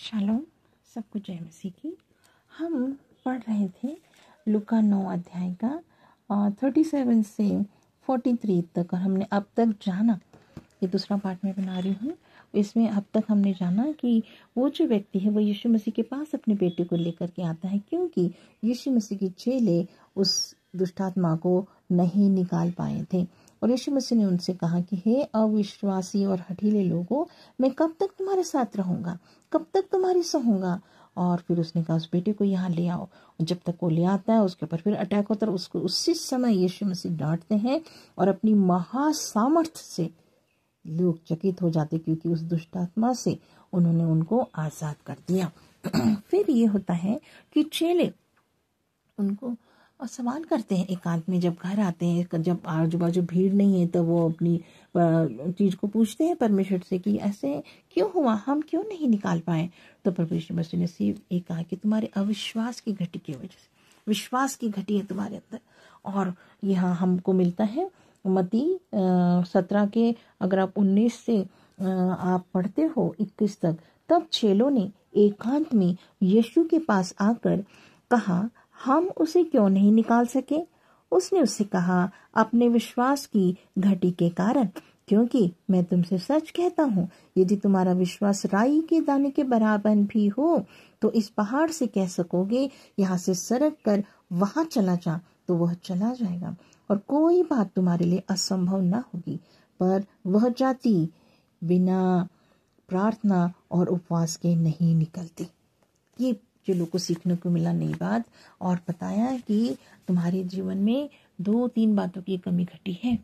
shalom सबको जय मसीह की हम पढ़ रहे थे लुका नौ अध्याय का थर्टी सेवन से फोर्टी थ्री तक और हमने अब तक जाना ये दूसरा पार्ट में बना रही हूँ इसमें अब तक हमने जाना कि वो जो व्यक्ति है वो यीशु मसीह के पास अपने बेटे को लेकर के आता है क्योंकि यीशु मसीह के चेले उस दुष्टात्मा को नहीं निकाल पाए थे और यीशु मसीह ने उनसे कहा कि हे अविश्वासी और हठीले लोगों मैं कब तक तुम्हारे साथ रहूंगा कब तक तुम्हारी सहूंगा और फिर उसने कहा उस बेटे को यहाँ ले आओ और जब तक वो ले आता है उसके ऊपर फिर अटैक होता है उसको उसी समय यीशु मसीह डांटते हैं और अपनी महासामर्थ्य से लोग चकित हो जाते क्योंकि उस दुष्टात्मा से उन्होंने उनको आज़ाद कर दिया फिर ये होता है कि चेले उनको और सवाल करते हैं एकांत में जब घर आते हैं जब आजू बाजू भीड़ नहीं है तो वो अपनी चीज़ को पूछते हैं परमेश्वर से कि ऐसे क्यों हुआ हम क्यों नहीं निकाल पाए तो परमेश्वर मसीह ने सिर्फ एक कहा कि तुम्हारे अविश्वास की घटी की वजह से विश्वास की घटी है तुम्हारे अंदर और यहाँ हमको मिलता है मती सत्रह के अगर आप उन्नीस से आप पढ़ते हो इक्कीस तक तब चेलों ने एकांत में यीशु के पास आकर कहा हम उसे क्यों नहीं निकाल सके उसने उससे कहा अपने विश्वास की घटी के कारण क्योंकि मैं तुमसे सच कहता हूँ यदि तुम्हारा विश्वास राई के दाने के बराबर भी हो तो इस पहाड़ से कह सकोगे यहाँ से सरक कर वहां चला जा तो वह चला जाएगा और कोई बात तुम्हारे लिए असंभव ना होगी पर वह जाति बिना प्रार्थना और उपवास के नहीं निकलती ये जो लोग को सीखने को मिला नई बात और बताया कि तुम्हारे जीवन में दो तीन बातों की कमी घटी है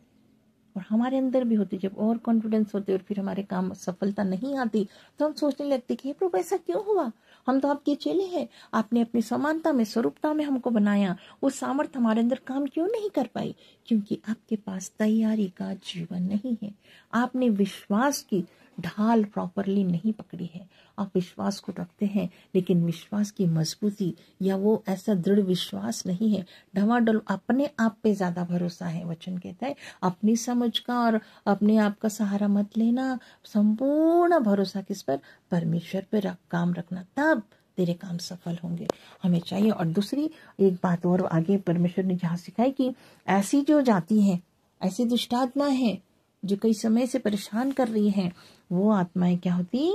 और हमारे अंदर भी होती जब और कॉन्फिडेंस होते और फिर हमारे काम सफलता नहीं आती तो हम सोचने लगते कि प्रभु ऐसा क्यों हुआ हम तो आपके चेले हैं आपने अपनी समानता में स्वरूपता में हमको बनाया वो सामर्थ्य हमारे अंदर काम क्यों नहीं कर पाई क्योंकि आपके पास तैयारी का जीवन नहीं है आपने विश्वास की ढाल प्रॉपरली नहीं पकड़ी है आप विश्वास को रखते हैं लेकिन विश्वास की मजबूती या वो ऐसा दृढ़ विश्वास नहीं है ढवाडल अपने आप पे ज़्यादा भरोसा है वचन कहता है अपनी समझ का और अपने आप का सहारा मत लेना संपूर्ण भरोसा किस पर परमेश्वर पे रख, काम रखना तब तेरे काम सफल होंगे हमें चाहिए और दूसरी एक बात और आगे परमेश्वर ने जहाँ सिखाई कि ऐसी जो जाति है ऐसी दुष्टात्मा है जो कई समय से परेशान कर रही हैं वो आत्माएं क्या होती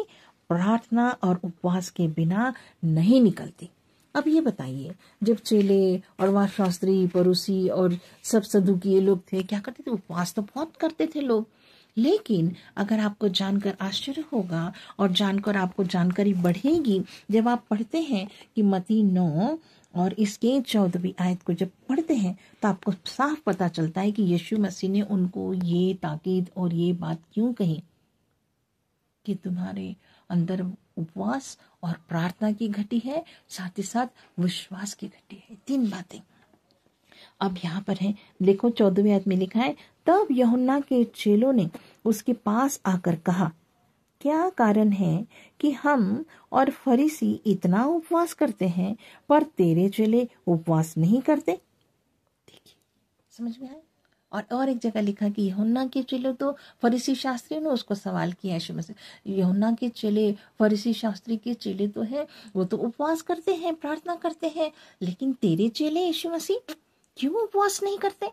प्रार्थना और उपवास के बिना नहीं निकलती अब ये बताइए जब चेले और वहा शास्त्री पड़ोसी और सब सदुकी ये लोग थे क्या करते थे उपवास तो बहुत करते थे लोग लेकिन अगर आपको जानकर आश्चर्य होगा और जानकर आपको जानकारी बढ़ेगी जब आप पढ़ते हैं कि मती नौ और इसके चौदहवीं आयत को जब पढ़ते हैं तो आपको साफ पता चलता है कि यीशु मसीह ने उनको ये ताकीद और ये बात क्यों कही कि तुम्हारे अंदर उपवास और प्रार्थना की घटी है साथ ही साथ विश्वास की घटी है तीन बातें अब यहाँ पर है देखो चौदहवीं आयत में लिखा है तब यहुन्ना के चेलों ने उसके पास आकर कहा क्या कारण है कि हम और फरीसी इतना उपवास करते हैं पर तेरे चेले उपवास नहीं करते देखिए समझ में आया और और एक जगह लिखा कि यहुन्ना के चेले तो फरीसी शास्त्री ने उसको सवाल किया यशु में से यहुन्ना के चेले फरीसी शास्त्री के चेले तो हैं वो तो उपवास करते हैं प्रार्थना करते हैं लेकिन तेरे चेले यशु मसीह क्यों उपवास नहीं करते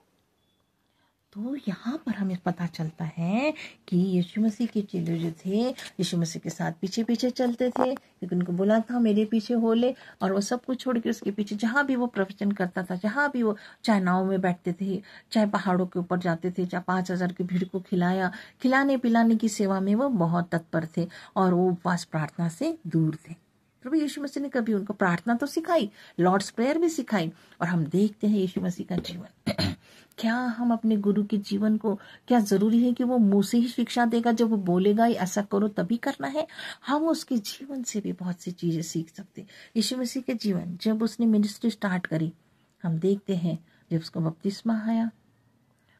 तो यहाँ पर हमें पता चलता है कि यीशु मसीह के चेले जो थे यीशु मसीह के साथ पीछे पीछे चलते थे क्योंकि उनको बोला था मेरे पीछे हो ले और वो सब कुछ छोड़ के उसके पीछे जहाँ भी वो प्रवचन करता था जहाँ भी वो चाहे नाव में बैठते थे चाहे पहाड़ों के ऊपर जाते थे चाहे पाँच हज़ार की भीड़ को खिलाया खिलाने पिलाने की सेवा में वो बहुत तत्पर थे और वो उपवास प्रार्थना से दूर थे प्रभु यीशु मसीह ने कभी उनको प्रार्थना तो सिखाई लॉर्ड्स प्रेयर भी सिखाई और हम देखते हैं यीशु मसीह का जीवन क्या हम अपने गुरु के जीवन को क्या जरूरी है कि वो मुंह से ही शिक्षा देगा जब वो बोलेगा ऐसा करो तभी करना है हम उसके जीवन से भी बहुत सी चीजें सीख सकते यीशु मसीह के जीवन जब उसने मिनिस्ट्री स्टार्ट करी हम देखते हैं जब उसको बपतिस्मा आया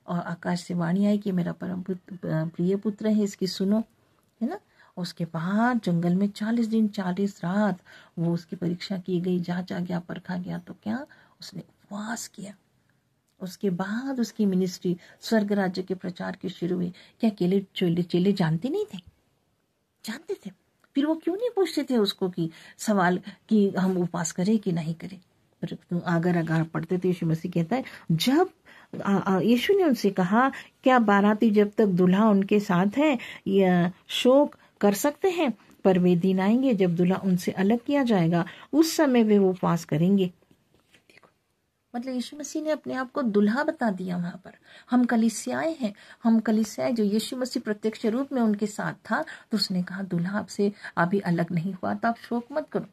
और आकाश से वाणी आई कि मेरा परम प्रिय पुत्र है इसकी सुनो है ना उसके बाद जंगल में चालीस दिन चालीस रात वो उसकी परीक्षा की गई जांचा गया परखा गया तो क्या उसने उपवास किया उसके बाद उसकी मिनिस्ट्री स्वर्ग राज्य के प्रचार की शुरू हुई क्या केले चेले चेले जानते नहीं थे जानते थे फिर वो क्यों नहीं पूछते थे उसको कि सवाल कि हम उपवास करें कि नहीं करें पर अगर अगर पढ़ते तो यीशु मसीह कहता है जब यीशु ने उनसे कहा क्या बाराती जब तक दूल्हा उनके साथ है या शोक कर सकते हैं पर वे दिन आएंगे जब दूल्हा उनसे अलग किया जाएगा उस समय वे वो पास करेंगे मतलब यीशु मसीह ने अपने आप को दुल्हा बता दिया वहां पर हम कलिसियाए हैं हम कलिसियाए जो यीशु मसीह प्रत्यक्ष रूप में उनके साथ था तो उसने कहा दुल्हा आपसे अभी अलग नहीं हुआ तो आप शोक मत करो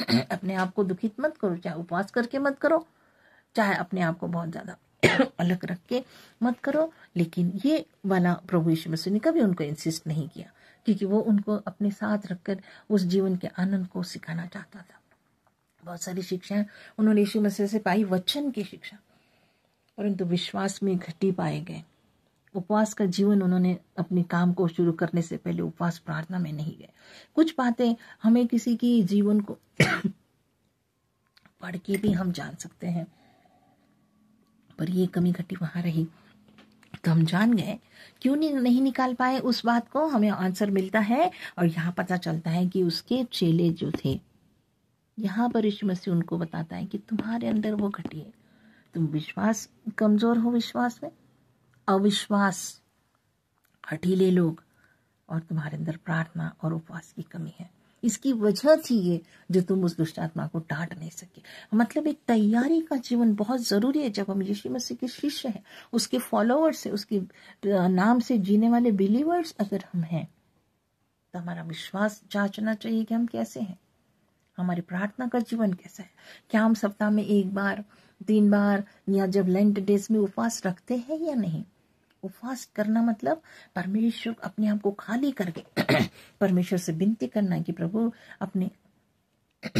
अपने आप को दुखित मत करो चाहे उपवास करके मत करो चाहे अपने आप को बहुत ज्यादा अलग रख के मत करो लेकिन ये वाला प्रभु यीशु मसीह ने कभी उनको इंसिस्ट नहीं किया क्योंकि वो उनको अपने साथ रखकर उस जीवन के आनंद को सिखाना चाहता था बहुत सारी शिक्षाएं उन्होंने यीशु मसीह से पाई वचन की शिक्षा परंतु विश्वास में घटी पाए गए उपवास का जीवन उन्होंने अपने काम को शुरू करने से पहले उपवास प्रार्थना में नहीं गए कुछ बातें हमें किसी की जीवन को पढ़ के भी हम जान सकते हैं पर ये कमी घटी वहां रही तो हम जान गए क्यों नहीं निकाल पाए उस बात को हमें आंसर मिलता है और यहाँ पता चलता है कि उसके चेले जो थे यहाँ पर ऋषि मसीह उनको बताता है कि तुम्हारे अंदर वो घटी है तुम विश्वास कमजोर हो विश्वास में अविश्वास हटीले लोग और तुम्हारे अंदर प्रार्थना और उपवास की कमी है इसकी वजह थी ये जो तुम उस दुष्ट आत्मा को डांट नहीं सके मतलब एक तैयारी का जीवन बहुत ज़रूरी है जब हम यीशु मसीह के शिष्य हैं उसके फॉलोअर्स है उसके नाम से जीने वाले बिलीवर्स अगर हम हैं तो हमारा विश्वास जांचना चाहिए कि हम कैसे हैं हमारी प्रार्थना का जीवन कैसा है क्या हम सप्ताह में एक बार तीन बार या जब लेंट डेज में उपवास रखते हैं या नहीं उपवास करना मतलब परमेश्वर अपने आप को खाली करके परमेश्वर से विनती करना कि प्रभु अपने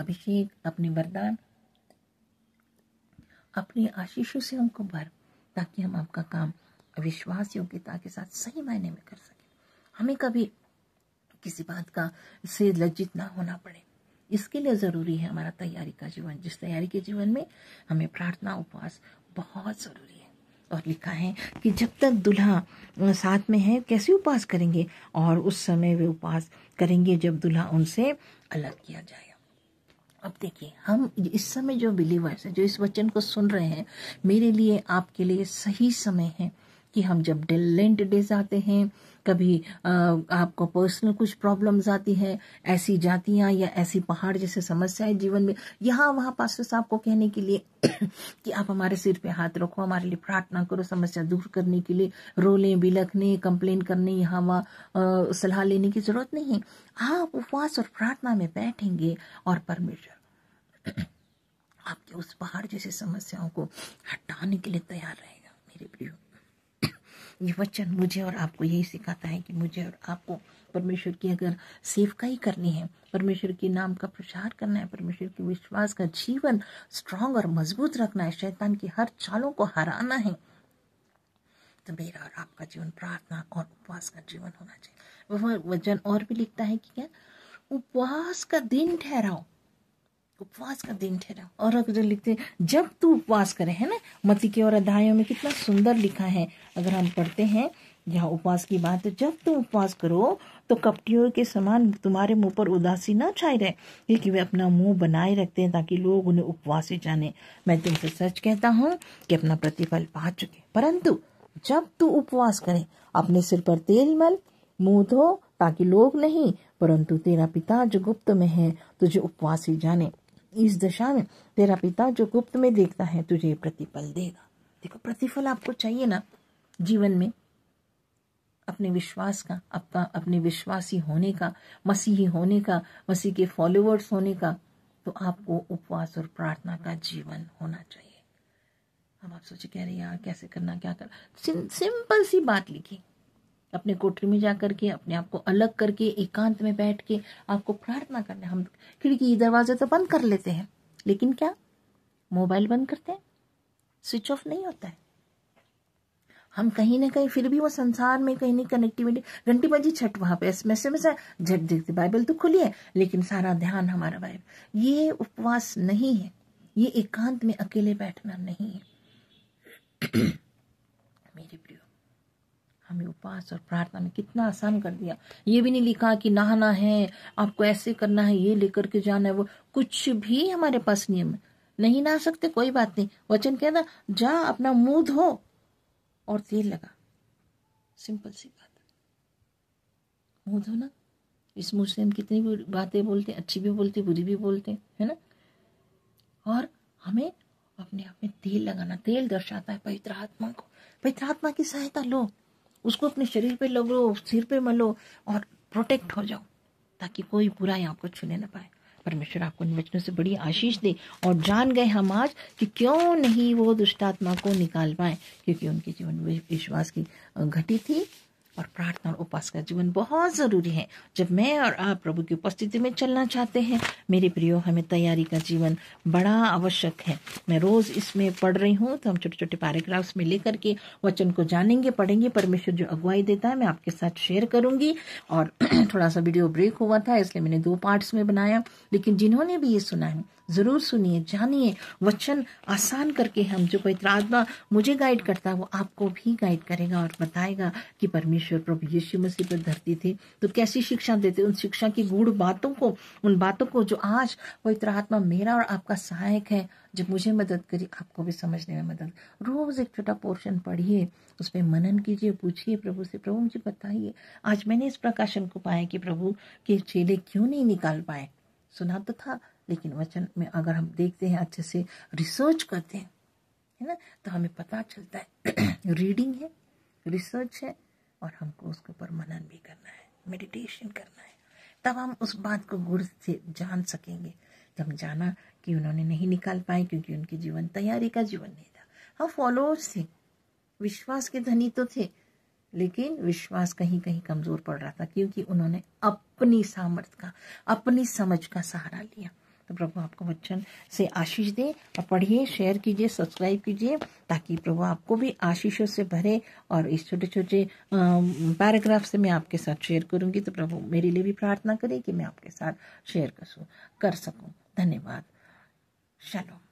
अभिषेक अपने वरदान अपने आशीषों से हमको भर ताकि हम आपका काम विश्वास योग्यता के साथ सही मायने में कर सके हमें कभी किसी बात का से लज्जित ना होना पड़े इसके लिए ज़रूरी है हमारा तैयारी का जीवन जिस तैयारी के जीवन में हमें प्रार्थना उपवास बहुत ज़रूरी है और लिखा है कि जब तक दुल्हा साथ में है कैसे उपवास करेंगे और उस समय वे उपवास करेंगे जब दुल्हा उनसे अलग किया जाए अब देखिए हम इस समय जो बिलीवर्स हैं जो इस वचन को सुन रहे हैं मेरे लिए आपके लिए सही समय है कि हम जब डेलेंट डेज आते हैं कभी आपको पर्सनल कुछ प्रॉब्लम्स आती हैं ऐसी जातियां या ऐसी पहाड़ जैसे समस्याएं जीवन में यहाँ वहाँ पास्टर साहब को कहने के लिए कि आप हमारे सिर पे हाथ रखो हमारे लिए प्रार्थना करो समस्या दूर करने के लिए रोले बिलखने कंप्लेन करने यहाँ वहाँ सलाह लेने की जरूरत नहीं है आप उपवास और प्रार्थना में बैठेंगे और परमेश्वर आपके उस पहाड़ जैसी समस्याओं को हटाने के लिए तैयार रहेगा मेरे प्रियो ये वचन मुझे और आपको यही सिखाता है कि मुझे और आपको परमेश्वर की अगर सेवकाई करनी है परमेश्वर के नाम का प्रचार करना है परमेश्वर के विश्वास का जीवन स्ट्रांग और मजबूत रखना है शैतान की हर चालों को हराना है तो मेरा और आपका जीवन प्रार्थना और उपवास का जीवन होना चाहिए वह वचन और भी लिखता है कि क्या उपवास का दिन ठहराओ उपवास का दिन ठहरा और अगर लिखते जब तू उपवास करे है ना मती के और अध्यायों में कितना सुंदर लिखा है अगर हम पढ़ते हैं यहाँ उपवास की बात है जब तुम उपवास करो तो कपटियों के समान तुम्हारे मुंह पर उदासी ना छाई रहे क्योंकि वे अपना मुंह बनाए रखते हैं ताकि लोग उन्हें उपवास ही जाने मैं तुमसे सच कहता हूँ कि अपना प्रतिफल पा चुके परंतु जब तू उपवास करे अपने सिर पर तेल मल मुंह धो ताकि लोग नहीं परंतु तेरा पिता जो गुप्त में है तुझे उपवास ही जाने इस दशा में तेरा पिता जो गुप्त में देखता है तुझे प्रतिफल देगा देखो प्रतिफल आपको चाहिए ना जीवन में अपने विश्वास का आपका अपने विश्वासी होने का मसीही होने का मसीह के फॉलोअर्स होने का तो आपको उपवास और प्रार्थना का जीवन होना चाहिए अब आप सोचे कह रहे यार कैसे करना क्या करना सिंपल सी बात लिखी अपने कोठरी में जा करके अपने आप को अलग करके एकांत में बैठ के आपको प्रार्थना करना हम खिड़की दरवाजे तो बंद कर लेते हैं लेकिन क्या मोबाइल बंद करते हैं स्विच ऑफ नहीं होता है हम कहीं ना कहीं फिर भी वो संसार में कहीं नहीं कनेक्टिविटी घंटी बजी छठ वहां पे एसएमएस में झट देखते बाइबल तो खुली है लेकिन सारा ध्यान हमारा बाइबल ये उपवास नहीं है ये एकांत में अकेले बैठना नहीं है हमें उपवास और प्रार्थना में कितना आसान कर दिया ये भी नहीं लिखा कि नहाना है आपको ऐसे करना है ये लेकर के जाना है वो कुछ भी हमारे पास नियम है नहीं नहा सकते कोई बात नहीं वचन कहना जा अपना मुंह धो और तेल लगा सिंपल सी बात मुंह धो ना इस मुंह से हम कितनी भी बातें बोलते अच्छी भी बोलते बुरी भी बोलते है ना और हमें अपने आप में तेल लगाना तेल दर्शाता है पवित्र आत्मा को पवित्र आत्मा की सहायता लो उसको अपने शरीर पे लग लो सिर पे मलो और प्रोटेक्ट हो जाओ ताकि कोई बुराई आपको छूने ना पाए परमेश्वर आपको इन वचनों से बड़ी आशीष दे और जान गए हम आज कि क्यों नहीं वो दुष्टात्मा को निकाल पाए क्योंकि उनके जीवन में विश्वास की घटी थी और प्रार्थना और उपास का जीवन बहुत ज़रूरी है जब मैं और आप प्रभु की उपस्थिति में चलना चाहते हैं मेरे प्रियो हमें तैयारी का जीवन बड़ा आवश्यक है मैं रोज़ इसमें पढ़ रही हूँ तो हम छोटे छोटे पैराग्राफ्स में लेकर के वचन को जानेंगे पढ़ेंगे परमेश्वर जो अगुवाई देता है मैं आपके साथ शेयर करूंगी और थोड़ा सा वीडियो ब्रेक हुआ था इसलिए मैंने दो पार्ट्स में बनाया लेकिन जिन्होंने भी ये सुना है ज़रूर सुनिए जानिए वचन आसान करके हम जो पवित्र आत्मा मुझे गाइड करता है वो आपको भी गाइड करेगा और बताएगा कि परमेश्वर प्रभु यीशु मसीह पर धरती थे तो कैसी शिक्षा देते उन शिक्षा की गूढ़ बातों को उन बातों को जो आज पवित्र आत्मा मेरा और आपका सहायक है जब मुझे मदद करी आपको भी समझने में मदद रोज़ एक छोटा पोर्शन पढ़िए उस पर मनन कीजिए पूछिए प्रभु से प्रभु मुझे बताइए आज मैंने इस प्रकाशन को पाया कि प्रभु के चेले क्यों नहीं निकाल पाए सुना तो था लेकिन वचन में अगर हम देखते हैं अच्छे से रिसर्च करते हैं है ना तो हमें पता चलता है रीडिंग है रिसर्च है और हमको उसके ऊपर मनन भी करना है मेडिटेशन करना है तब हम उस बात को गुर से जान सकेंगे जब हम जाना कि उन्होंने नहीं निकाल पाए क्योंकि उनके जीवन तैयारी का जीवन नहीं था हम फॉलोअर्स थे विश्वास के धनी तो थे लेकिन विश्वास कहीं कहीं कमजोर पड़ रहा था क्योंकि उन्होंने अपनी सामर्थ्य का अपनी समझ का सहारा लिया तो प्रभु आपको वचन से आशीष दे और पढ़िए शेयर कीजिए सब्सक्राइब कीजिए ताकि प्रभु आपको भी आशीषों से भरे और इस छोटे छोटे पैराग्राफ से मैं आपके साथ शेयर करूंगी तो प्रभु मेरे लिए भी प्रार्थना करें कि मैं आपके साथ शेयर कर सकूं धन्यवाद शलोम